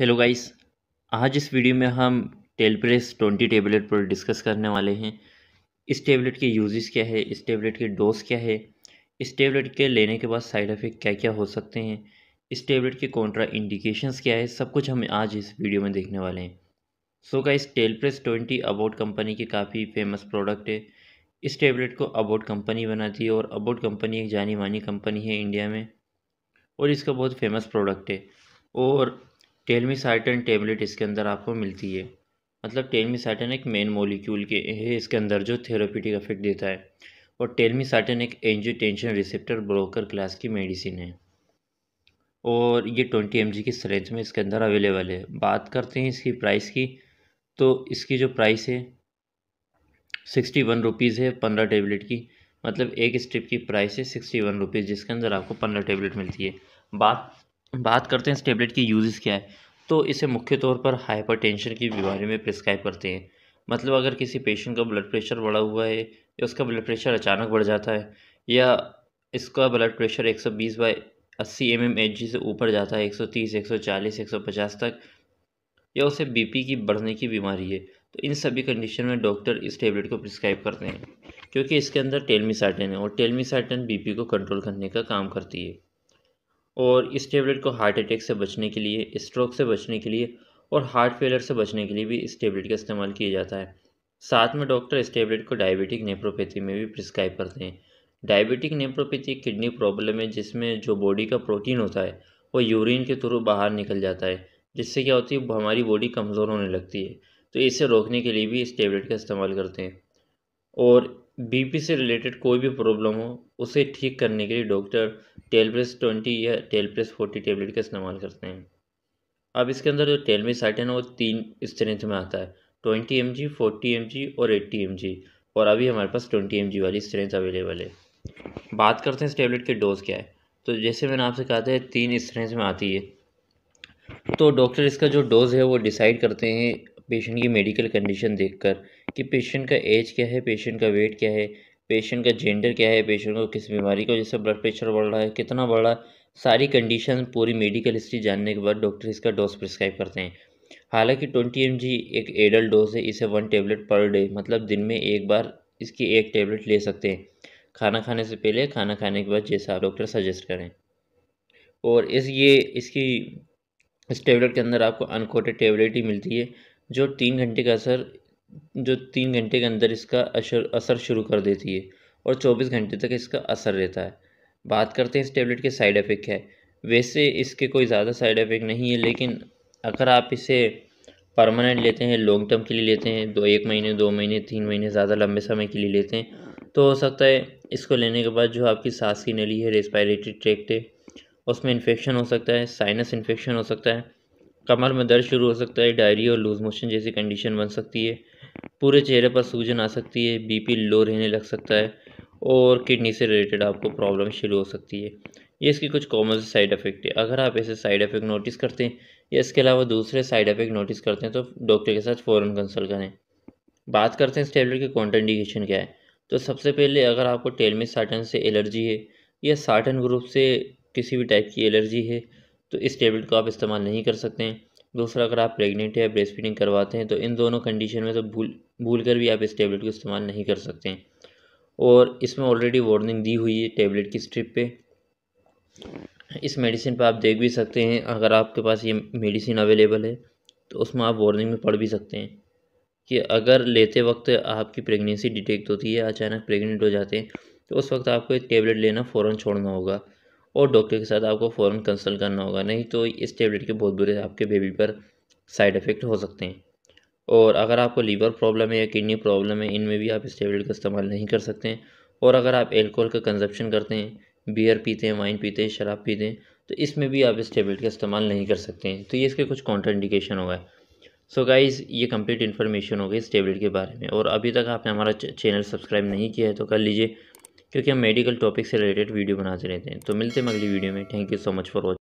hello guys आज इस video में हम टेलप्रेस ट्वेंटी टेबलेट पर डिस्कस करने वाले हैं इस टेबलेट के यूजेस क्या है इस टेबलेट के डोज क्या है इस टेबलेट के लेने के बाद साइड इफ़ेक्ट क्या क्या हो सकते हैं इस टेबलेट के कॉन्ट्रा इंडिकेशंस क्या है सब कुछ हम आज इस वीडियो में देखने वाले हैं सो so गाइस टेलप्रेस ट्वेंटी अबाउट कंपनी के काफ़ी फेमस प्रोडक्ट है इस टेबलेट को अबाउट कंपनी बनाती है और अबाउट कंपनी एक जानी मानी कंपनी है इंडिया में और इसका बहुत फेमस प्रोडक्ट है और टेलमीसाइटन टेबलेट इसके अंदर आपको मिलती है मतलब टेलमीसाइटन एक मेन मोलिक्यूल के है इसके अंदर जो थेरापीटिक इफेक्ट देता है और टेलमीसाइटन एक एंजियोटेंशन रिसेप्टर ब्रोकर क्लास की मेडिसिन है और ये ट्वेंटी एम की स्ट्रेंथ में इसके अंदर अवेलेबल है बात करते हैं इसकी प्राइस की तो इसकी जो प्राइस है सिक्सटी वन रुपीज़ है पंद्रह टेबलेट की मतलब एक स्ट्रिप की प्राइस है सिक्सटी वन रुपीज़ जिसके अंदर आपको पंद्रह टेबलेट मिलती है बात बात करते हैं इस टेबलेट की यूज़ क्या है तो इसे मुख्य तौर पर हाइपरटेंशन की बीमारी में प्रिस्क्राइब करते हैं मतलब अगर किसी पेशेंट का ब्लड प्रेशर बढ़ा हुआ है या उसका ब्लड प्रेशर अचानक बढ़ जाता है या इसका ब्लड प्रेशर 120 बाई अस्सी एम एम एच जी से ऊपर जाता है 130, 140, 150 तक या उसे बीपी की बढ़ने की बीमारी है तो इन सभी कंडीशन में डॉक्टर इस टेबलेट को प्रिस्क्राइब करते हैं क्योंकि इसके अंदर टेलमिसाइटन है और टेलमिसाइटन बी को कंट्रोल करने का काम करती है और इस टेबलेट को हार्ट अटैक से बचने के लिए स्ट्रोक से बचने के लिए और हार्ट फेलर से बचने के लिए भी इस टेबलेट का इस्तेमाल किया जाता है साथ में डॉक्टर इस टेबलेट को डायबिटिक नेप्रोपैथी में भी प्रिस्क्राइब करते हैं डायबिटिक नेप्रोपैथी किडनी प्रॉब्लम है जिसमें जो बॉडी का प्रोटीन होता है वो यूरिन के थ्रू बाहर निकल जाता है जिससे क्या होती है हमारी बॉडी कमज़ोर होने लगती है तो इसे रोकने के लिए भी इस टेबलेट का इस्तेमाल करते हैं और बीपी से रिलेटेड कोई भी प्रॉब्लम हो उसे ठीक करने के लिए डॉक्टर टेलब्रेस ट्वेंटी या टेलब्रेस फोर्टी टेबलेट का इस्तेमाल करते हैं अब इसके अंदर जो टेलमिसाइटन है वो तीन स्ट्रेंथ में आता है twenty M G forty M G और एट्टी एम जी और अभी हमारे पास ट्वेंटी एम जी वाली स्ट्रेंथ अवेलेबल है बात करते हैं इस टेबलेट के डोज़ क्या है तो जैसे मैंने आपसे कहा था तीन स्ट्रेंथ में आती है तो डॉक्टर इसका जो डोज़ है वो डिसाइड करते हैं पेशेंट की मेडिकल कंडीशन देखकर कि पेशेंट का एज क्या है पेशेंट का वेट क्या है पेशेंट का जेंडर क्या है पेशेंट को किस बीमारी का जैसे ब्लड प्रेशर बढ़ रहा है कितना बढ़ रहा है सारी कंडीशन पूरी मेडिकल हिस्ट्री जानने के बाद डॉक्टर इसका डोज प्रिस्क्राइब करते हैं हालांकि ट्वेंटी एम एक एडल्ट डोज है इसे वन टेबलेट पर डे मतलब दिन में एक बार इसकी एक टेबलेट ले सकते हैं खाना खाने से पहले खाना खाने के बाद जैसा डॉक्टर सजेस्ट करें और इस ये इसकी इस टेबलेट के अंदर आपको अनकोटेड टेबलेट ही मिलती है जो तीन घंटे का असर जो तीन घंटे के अंदर इसका असर असर शुरू कर देती है और चौबीस घंटे तक इसका असर रहता है बात करते हैं इस टेबलेट के साइड इफ़ेक्ट है वैसे इसके कोई ज़्यादा साइड इफ़ेक्ट नहीं है लेकिन अगर आप इसे परमानेंट लेते हैं लॉन्ग टर्म के लिए लेते हैं दो एक महीने दो महीने तीन महीने ज़्यादा लंबे समय के लिए लेते हैं तो हो सकता है इसको लेने के बाद जो आपकी सांस की नली है रेस्पायरेटरी ट्रैक्ट है उसमें इन्फेक्शन हो सकता है साइनस इन्फेक्शन हो सकता है कमर में दर्द शुरू हो सकता है डायरी और लूज मोशन जैसी कंडीशन बन सकती है पूरे चेहरे पर सूजन आ सकती है बीपी लो रहने लग सकता है और किडनी से रिलेटेड आपको प्रॉब्लम शुरू हो सकती है ये इसकी कुछ कॉमन साइड इफ़ेक्ट है अगर आप ऐसे साइड इफ़ेक्ट नोटिस करते हैं या इसके अलावा दूसरे साइड इफ़ेक्ट नोटिस करते हैं तो डॉक्टर के साथ फ़ौरन कंसल्ट करें बात करते हैं इस टेबलेट के कॉन्ट्राइंडिकेशन क्या है तो सबसे पहले अगर आपको टेलमी साटन से एलर्जी है या साटन ग्रुप से किसी भी टाइप की एलर्जी है तो इस टेबलेट को आप इस्तेमाल नहीं कर सकते हैं दूसरा अगर आप प्रेग्नेंट या ब्रेस्ट फीडिंग करवाते हैं तो इन दोनों कंडीशन में तो भूल भूल कर भी आप इस टैबलेट को इस्तेमाल नहीं कर सकते हैं और इसमें ऑलरेडी वार्निंग दी हुई है टैबलेट की स्ट्रिप पे इस मेडिसिन पर आप देख भी सकते हैं अगर आपके पास ये मेडिसिन अवेलेबल है तो उसमें आप वार्निंग में पढ़ भी सकते हैं कि अगर लेते वक्त आपकी प्रेगनेंसी डिटेक्ट होती है अचानक प्रेगनेंट हो जाते हैं तो उस वक्त आपको एक टेबलेट लेना फ़ौर छोड़ना होगा और डॉक्टर के साथ आपको फ़ौर कंसल्ट करना होगा नहीं तो इस टेबलेट के बहुत बुरे आपके बेबी पर साइड इफ़ेक्ट हो सकते हैं और अगर आपको लीवर प्रॉब्लम है या किडनी प्रॉब्लम है इनमें भी आप इस टेबलेट का इस्तेमाल नहीं कर सकते हैं और अगर आप एल्कोहल का कंजप्शन करते हैं बियर पीते हैं वाइन पीते हैं शराब पीते हैं तो इसमें भी आप इस टेबलेट का इस्तेमाल नहीं कर सकते हैं तो ये इसके कुछ कॉन्ट्राइंडिकेशन होगा सो so गाइज़ ये कंप्लीट इन्फॉर्मेशन हो गई इस टेबलेट के बारे में और अभी तक आपने हमारा चैनल सब्सक्राइब नहीं किया है तो कर लीजिए क्योंकि हम मेडिकल टॉपिक से रिलेटेड वीडियो बनाते रहते हैं तो मिलते हैं अगली वीडियो में thank you so much for watching